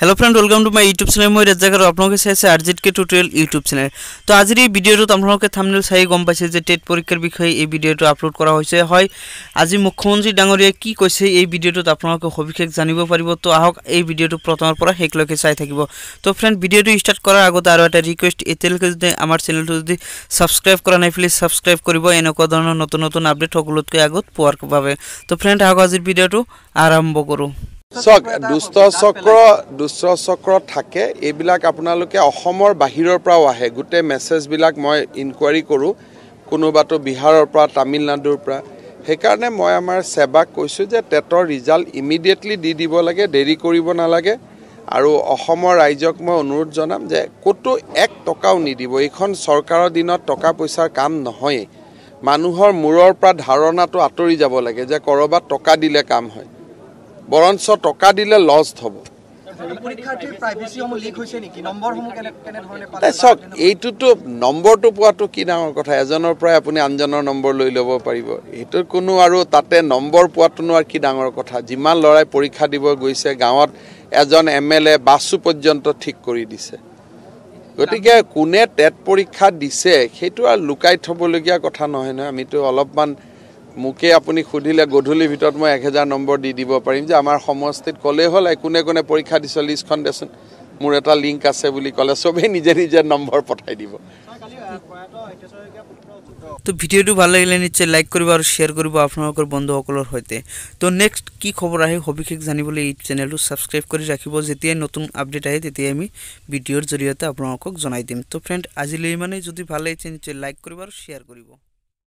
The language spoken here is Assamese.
hello' friend welcome to my YouTube channel মই ৰেজাক আৰু আপোনালোকে চাই আছে আৰজিত কে টুটেল ইউটিউব চেনেল তো আজিৰ এই ভিডিঅ'টোত আপোনালোকে থামনেল চাই গম পাইছে যে টেট পৰীক্ষাৰ বিষয়ে এই ভিডিঅ'টো আপলোড কৰা হৈছে হয় আজি মুখ্যমন্ত্ৰী ডাঙৰীয়াই কি কৈছে এই ভিডিঅ'টোত আপোনালোকে সবিশেষ জানিব পাৰিব তো আহক এই ভিডিঅ'টো প্ৰথমৰ পৰা শেষলৈকে চাই থাকিব তো ফ্ৰেণ্ড ভিডিঅ'টো ষ্টাৰ্ট কৰাৰ আগতে আৰু এটা ৰিকুৱেষ্ট এতিয়ালৈকে যদি আমাৰ চেনেলটো যদি ছাবস্ক্ৰাইব কৰা নাই প্লিজ ছাবস্ক্ৰাইব কৰিব এনেকুৱা ধৰণৰ নতুন নতুন আপডেট সকলোতকৈ আগত পোৱাৰ বাবে তো ফ্ৰেণ্ড আহক আজিৰ ভিডিঅ'টো আৰম্ভ কৰোঁ চক দুষ্ট চক্ৰ দুষ্ট চক্ৰ থাকে এইবিলাক আপোনালোকে অসমৰ বাহিৰৰ পৰাও আহে গোটেই মেছেজবিলাক মই ইনকুৱাৰী কৰোঁ কোনোবাটো বিহাৰৰ পৰা তামিলনাডুৰ পৰা সেইকাৰণে মই আমাৰ চেবাক কৈছোঁ যে টেটৰ ৰিজাল্ট ইমিডিয়েটলি দি দিব লাগে দেৰি কৰিব নালাগে আৰু অসমৰ ৰাইজক মই অনুৰোধ জনাম যে ক'তো এক টকাও নিদিব এইখন চৰকাৰৰ দিনত টকা পইচাৰ কাম নহয়েই মানুহৰ মূৰৰ পৰা ধাৰণাটো আঁতৰি যাব লাগে যে ক'ৰবাত টকা দিলে কাম হয় বৰঞ্চ টকা দিলে লষ্ট হ'ব চাওক এইটোতো নম্বৰটো পোৱাটো কি ডাঙৰ কথা এজনৰ পৰাই আপুনি আনজনৰ নম্বৰ লৈ ল'ব পাৰিব সেইটো কোনো আৰু তাতে নম্বৰ পোৱাটোনো আৰু কি ডাঙৰ কথা যিমান ল'ৰাই পৰীক্ষা দিব গৈছে গাঁৱত এজন এম এল এ বাছো পৰ্যন্ত ঠিক কৰি দিছে গতিকে কোনে টেট পৰীক্ষা দিছে সেইটো আৰু লুকাই থ'বলগীয়া কথা নহয় নহয় আমিতো অলপমান মোকে আপুনি সুধিলে গধূলি ভিতৰত মই এক হেজাৰ নম্বৰ দি দিব পাৰিম যে আমাৰ সমষ্টিত ক'লেই হ'ল কোনে কোনে পৰীক্ষা দিছে লিষ্টখন দেচোন মোৰ এটা লিংক আছে বুলি ক'লে চবেই নিজে নিজে নম্বৰ পঠাই দিব তো ভিডিওটো ভাল লাগিলে নিশ্চয় লাইক কৰিব আৰু শ্বেয়াৰ কৰিব আপোনালোকৰ বন্ধুসকলৰ সৈতে তো নেক্সট কি খবৰ আহে সবিশেষ জানিবলৈ এই চেনেলটো ছাবস্ক্ৰাইব কৰি ৰাখিব যেতিয়াই নতুন আপডেট আহে তেতিয়াই আমি ভিডিঅ'ৰ জৰিয়তে আপোনালোকক জনাই দিম তো ফ্ৰেণ্ড আজিলৈ ইমানেই যদি ভাল লাগিছে নিশ্চয় লাইক কৰিব আৰু শ্বেয়াৰ কৰিব